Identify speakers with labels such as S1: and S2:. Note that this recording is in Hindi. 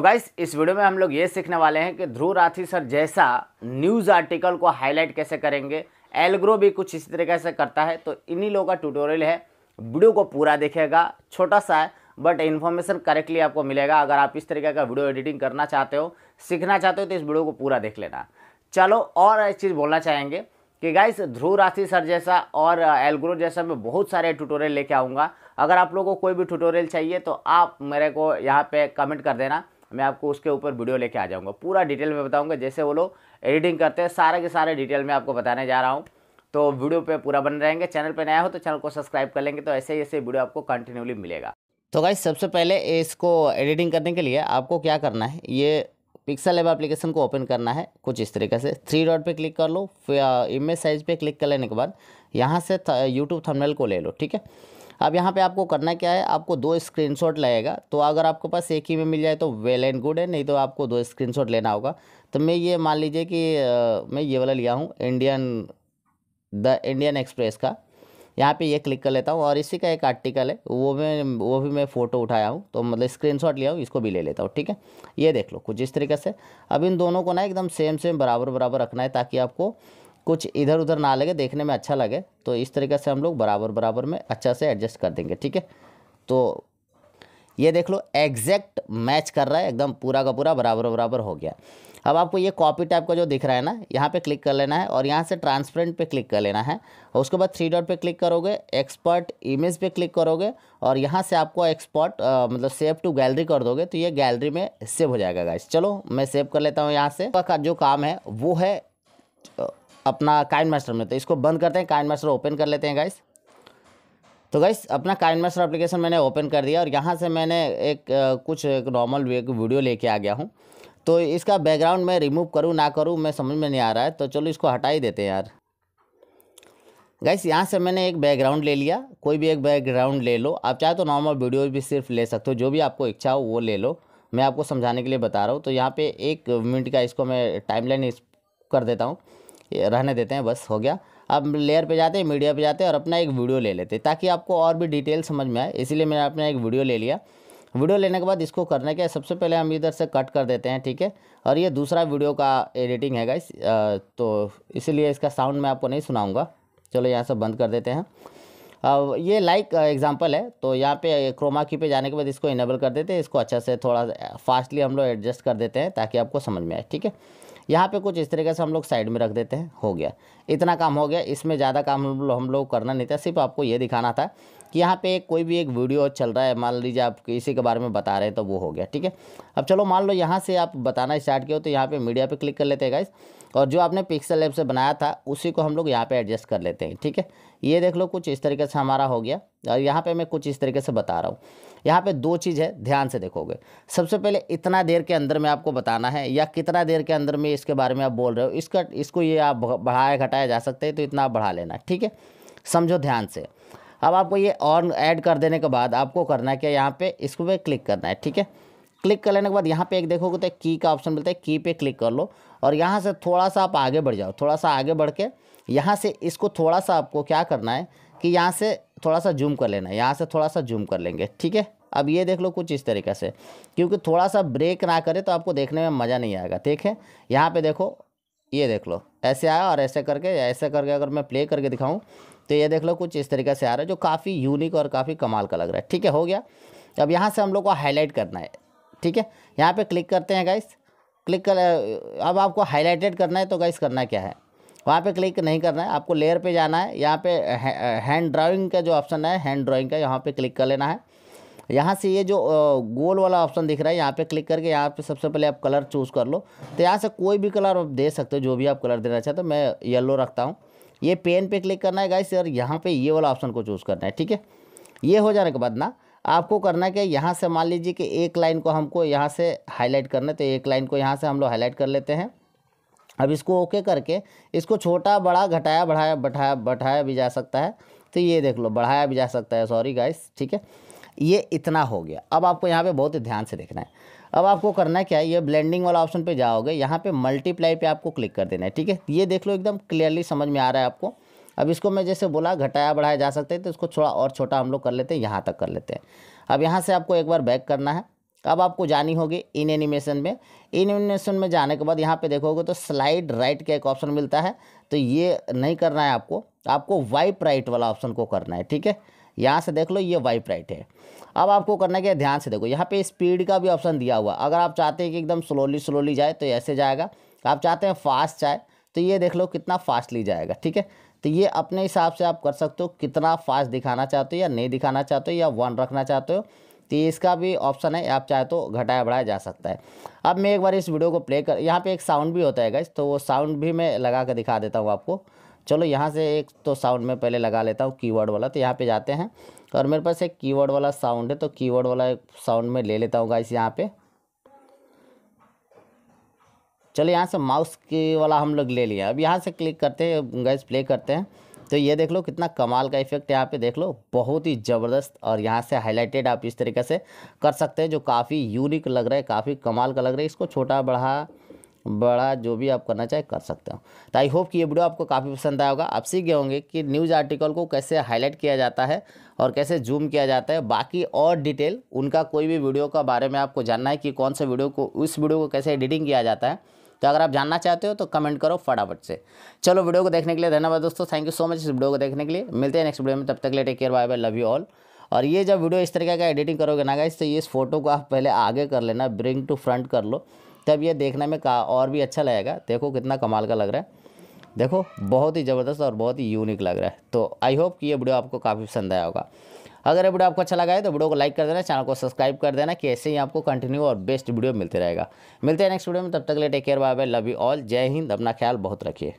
S1: तो गाइस इस वीडियो में हम लोग ये सीखने वाले हैं कि ध्रुव राठी सर जैसा न्यूज़ आर्टिकल को हाईलाइट कैसे करेंगे एलग्रो भी कुछ इसी तरीके से करता है तो इन्हीं लोगों का ट्यूटोरियल है वीडियो को पूरा देखेगा छोटा सा है बट इन्फॉर्मेशन करेक्टली आपको मिलेगा अगर आप इस तरीके का वीडियो एडिटिंग करना चाहते हो सीखना चाहते हो तो इस वीडियो को पूरा देख लेना चलो और एक चीज़ बोलना चाहेंगे कि गाइस ध्रुव राशि सर जैसा और एलग्रो uh, जैसा मैं बहुत सारे ट्यूटोरियल लेके आऊँगा अगर आप लोगों को कोई भी ट्यूटोरियल चाहिए तो आप मेरे को यहाँ पर कमेंट कर देना मैं आपको उसके ऊपर वीडियो लेके आ जाऊँगा पूरा डिटेल में बताऊँगा जैसे वो लोग एडिटिंग करते हैं सारे के सारे डिटेल में आपको बताने जा रहा हूँ तो वीडियो पे पूरा बन रहेंगे चैनल पे नया हो तो चैनल को सब्सक्राइब कर लेंगे तो ऐसे ही ऐसे वीडियो आपको कंटिन्यूली मिलेगा तो भाई सबसे पहले इसको एडिटिंग करने के लिए आपको क्या करना है ये पिक्सल एब एप्लीकेशन को ओपन करना है कुछ इस तरीके से थ्री डॉट पे क्लिक कर लो फिर इमेज uh, साइज पे क्लिक कर लेने के बाद यहाँ से यूट्यूब थंबनेल को ले लो ठीक है अब यहाँ पे आपको करना क्या है आपको दो स्क्रीनशॉट लगेगा तो अगर आपके पास एक ही में मिल जाए तो वेल एंड गुड है नहीं तो आपको दो स्क्रीनशॉट लेना होगा तो मैं ये मान लीजिए कि मैं ये वाला लिया हूँ इंडियन द इंडियन एक्सप्रेस का यहाँ पे ये क्लिक कर लेता हूँ और इसी का एक आर्टिकल है वो मैं वो भी मैं फ़ोटो उठाया हूँ तो मतलब स्क्रीन लिया हूँ इसको भी ले लेता हूँ ठीक है ये देख लो कुछ इस तरीके से अब इन दोनों को ना एकदम सेम सेम बराबर बराबर रखना है ताकि आपको कुछ इधर उधर ना लगे देखने में अच्छा लगे तो इस तरीके से हम लोग बराबर बराबर में अच्छा से एडजस्ट कर देंगे ठीक है तो ये देख लो एग्जैक्ट मैच कर रहा है एकदम पूरा का पूरा बराबर बराबर हो गया अब आपको ये कॉपी टाइप का जो दिख रहा है ना यहाँ पे क्लिक कर लेना है और यहाँ से ट्रांसपेरेंट पे क्लिक कर लेना है और उसके बाद थ्री डॉट पे क्लिक करोगे एक्सपर्ट इमेज पे क्लिक करोगे और यहाँ से आपको एक्सपर्ट मतलब सेव टू गैलरी कर दोगे तो ये गैलरी में सेव हो जाएगा गाइस चलो मैं सेव कर लेता हूँ यहाँ से जो काम है वो है अपना काइन मास्टर में तो इसको बंद करते हैं काइन मास्टर ओपन कर लेते हैं गाइस तो गाइस अपना काइन मास्टर एप्लीकेशन मैंने ओपन कर दिया और यहाँ से मैंने एक कुछ एक नॉर्मल वीडियो लेके आ गया हूँ तो इसका बैकग्राउंड मैं रिमूव करूँ ना करूँ मैं समझ में नहीं आ रहा है तो चलो इसको हटा ही देते हैं यार गैस यहाँ से मैंने एक बैकग्राउंड ले लिया कोई भी एक बैकग्राउंड ले लो आप चाहे तो नॉर्मल वीडियो भी सिर्फ ले सकते हो जो भी आपको इच्छा हो वो ले लो मैं आपको समझाने के लिए बता रहा हूँ तो यहाँ पे एक मिनट का इसको मैं टाइमलाइन इस कर देता हूँ रहने देते हैं बस हो गया अब लेयर पे जाते हैं मीडिया पे जाते हैं और अपना एक वीडियो ले लेते हैं ताकि आपको और भी डिटेल समझ में आए इसीलिए मैंने अपना एक वीडियो ले लिया वीडियो लेने के बाद इसको करने के सबसे पहले हम इधर से कट कर देते हैं ठीक है और ये दूसरा वीडियो का एडिटिंग है गाइस तो इसीलिए इसका साउंड मैं आपको नहीं सुनाऊँगा चलो यहाँ से बंद कर देते हैं अब ये लाइक एग्जांपल है तो यहाँ पे क्रोमा की पे जाने के बाद इसको इनेबल कर देते हैं इसको अच्छा से थोड़ा फास्टली हम लोग एडजस्ट कर देते हैं ताकि आपको समझ में आए ठीक है यहाँ पे कुछ इस तरीके से हम लोग साइड में रख देते हैं हो गया इतना काम हो गया इसमें ज़्यादा काम हम लोग करना नहीं था सिर्फ आपको ये दिखाना था कि यहाँ पे कोई भी एक वीडियो चल रहा है मान लीजिए आप किसी के बारे में बता रहे हैं तो वो हो गया ठीक है अब चलो मान लो यहाँ से आप बताना स्टार्ट किया तो यहाँ पे मीडिया पे क्लिक कर लेते हैं गाइस और जो आपने पिक्सल एप से बनाया था उसी को हम लोग यहाँ पर एडजस्ट कर लेते हैं ठीक है ये देख लो कुछ इस तरीके से हमारा हो गया और यहाँ पर मैं कुछ इस तरीके से बता रहा हूँ यहाँ पे दो चीज़ है ध्यान से देखोगे सबसे पहले इतना देर के अंदर में आपको बताना है या कितना देर के अंदर में इसके बारे में आप बोल रहे हो इसका इसको ये आप बढ़ाया घटाया जा सकते हैं तो इतना आप बढ़ा लेना ठीक है समझो ध्यान से अब आपको ये ऑन ऐड कर देने के बाद आपको करना है कि यहाँ पे इसको पे क्लिक करना है ठीक है क्लिक कर लेने के बाद यहाँ पे एक देखोगे तो की का ऑप्शन मिलता है की पे क्लिक कर लो और यहाँ से थोड़ा सा आप आगे बढ़ जाओ थोड़ा सा आगे बढ़ के यहाँ से इसको थोड़ा सा आपको क्या करना है कि यहाँ से थोड़ा सा जूम कर लेना है यहाँ से थोड़ा सा जूम कर लेंगे ठीक है अब ये देख लो कुछ इस तरीके से क्योंकि थोड़ा सा ब्रेक ना करे तो आपको देखने में मज़ा नहीं आएगा ठीक है यहाँ पे देखो ये देख लो ऐसे आया और ऐसे करके ऐसे करके अगर मैं प्ले करके दिखाऊं तो ये देख लो कुछ इस तरीके से आ रहा है जो काफ़ी यूनिक और काफ़ी कमाल का लग रहा है ठीक है हो गया अब यहाँ से हम लोग को हाईलाइट करना है ठीक है यहाँ पे क्लिक करते हैं गाइस क्लिक कर अब आपको हाईलाइटेड करना है तो गाइस करना क्या है वहाँ पे क्लिक नहीं करना है आपको लेयर पे जाना है यहाँ पे हैंड ड्राइंग का जो ऑप्शन है हैंड ड्राइंग का यहाँ पे क्लिक कर लेना है यहाँ से ये जो गोल वाला ऑप्शन दिख रहा है यहाँ पे क्लिक करके यहाँ पे सबसे पहले आप कलर चूज़ कर लो तो यहाँ से कोई भी कलर आप दे सकते हो जो भी आप कलर देना चाहते हो मैं येलो रखता हूँ ये पेन पे क्लिक करना है गाइस और यहाँ पे ये वाला ऑप्शन को चूज़ करना है ठीक है ये हो जाने के बाद ना आपको करना है कि यहाँ से मान लीजिए कि एक लाइन को हमको यहाँ से हाईलाइट करना है तो एक लाइन को यहाँ से हम लोग हाईलाइट कर लेते हैं अब इसको ओके करके इसको छोटा बड़ा घटाया बढ़ाया बढ़ाया बढ़ाया भी जा सकता है तो ये देख लो बढ़ाया भी जा सकता है सॉरी गाइस ठीक है ये इतना हो गया अब आपको यहाँ पे बहुत ध्यान से देखना है अब आपको करना क्या है ये ब्लेंडिंग वाला ऑप्शन पे जाओगे यहाँ पे मल्टीप्लाई पे आपको क्लिक कर देना है ठीक है ये देख लो एकदम क्लियरली समझ में आ रहा है आपको अब इसको मैं जैसे बोला घटाया बढ़ाया जा सकता है तो इसको थोड़ा और छोटा हम लोग कर लेते हैं यहाँ तक कर लेते हैं अब यहाँ से आपको एक बार बैक करना है अब आपको जानी होगी इन एनिमेशन में इन एनिमेशन में जाने के बाद यहाँ पे देखोगे तो स्लाइड राइट का एक ऑप्शन मिलता है तो ये नहीं करना है आपको आपको वाइप राइट वाला ऑप्शन को करना है ठीक है यहाँ से देख लो ये वाइप राइट है अब आपको करना क्या ध्यान से देखो यहाँ पे स्पीड का भी ऑप्शन दिया हुआ अगर आप चाहते हैं कि एकदम स्लोली स्लोली जाए तो ऐसे जाएगा आप चाहते हैं फास्ट जाए तो ये देख लो कितना फास्टली जाएगा ठीक है तो ये अपने हिसाब से आप कर सकते हो कितना फास्ट दिखाना चाहते हो या नहीं दिखाना चाहते हो या वन रखना चाहते हो तो इसका भी ऑप्शन है आप चाहे तो घटाया बढ़ाया जा सकता है अब मैं एक बार इस वीडियो को प्ले कर यहाँ पे एक साउंड भी होता है गाइज तो वो साउंड भी मैं लगा कर दिखा देता हूँ आपको चलो यहाँ से एक तो साउंड में पहले लगा लेता हूँ कीवर्ड वाला तो यहाँ पे जाते हैं और मेरे पास एक कीवर्ड वाला साउंड है तो कीवर्ड वाला एक साउंड में ले लेता हूँ गाइस यहाँ पे चलो यहाँ से माउस की वाला हम लोग ले लिया अब यहाँ से क्लिक करते हैं गाइस प्ले करते हैं तो ये देख लो कितना कमाल का इफेक्ट यहाँ पे देख लो बहुत ही ज़बरदस्त और यहाँ से हाईलाइटेड आप इस तरीके से कर सकते हैं जो काफ़ी यूनिक लग रहा है काफ़ी कमाल का लग रहा है इसको छोटा बढ़ा बड़ा जो भी आप करना चाहे कर सकते हो तो आई होप कि ये वीडियो आपको काफ़ी पसंद आया होगा आप सीख गए होंगे कि न्यूज़ आर्टिकल को कैसे हाईलाइट किया जाता है और कैसे जूम किया जाता है बाकी और डिटेल उनका कोई भी वीडियो का बारे में आपको जानना है कि कौन से वीडियो को उस वीडियो को कैसे एडिटिंग किया जाता है तो अगर आप जानना चाहते हो तो कमेंट करो फटाफट से चलो वीडियो को देखने के लिए धन्यवाद दोस्तों थैंक यू सो मच इस वीडियो को देखने के लिए मिलते हैं नेक्स्ट वीडियो में तब तक ले take care bye bye love you all और ये जब वीडियो इस तरीके का एडिटिंग करोगे ना गाइस तो ये इस फोटो को आप पहले आगे कर लेना ब्रिंग टू फ्रंट कर लो जब ये देखने में का और भी अच्छा लगेगा देखो कितना कमाल का लग रहा है देखो बहुत ही ज़बरदस्त और बहुत ही यूनिक लग रहा है तो आई होप कि ये वीडियो आपको काफ़ी पसंद आया होगा अगर ये वीडियो आपको अच्छा लगा है तो वीडियो को लाइक कर देना चैनल को सब्सक्राइब कर देना कि ऐसे ही आपको कंटिन्यू और बेस्ट वीडियो मिलते रहेगा मिलते हैं नेक्स्ट वीडियो में तब तक ले take care bye bye love you all जय हिंद अपना ख्याल बहुत रखिए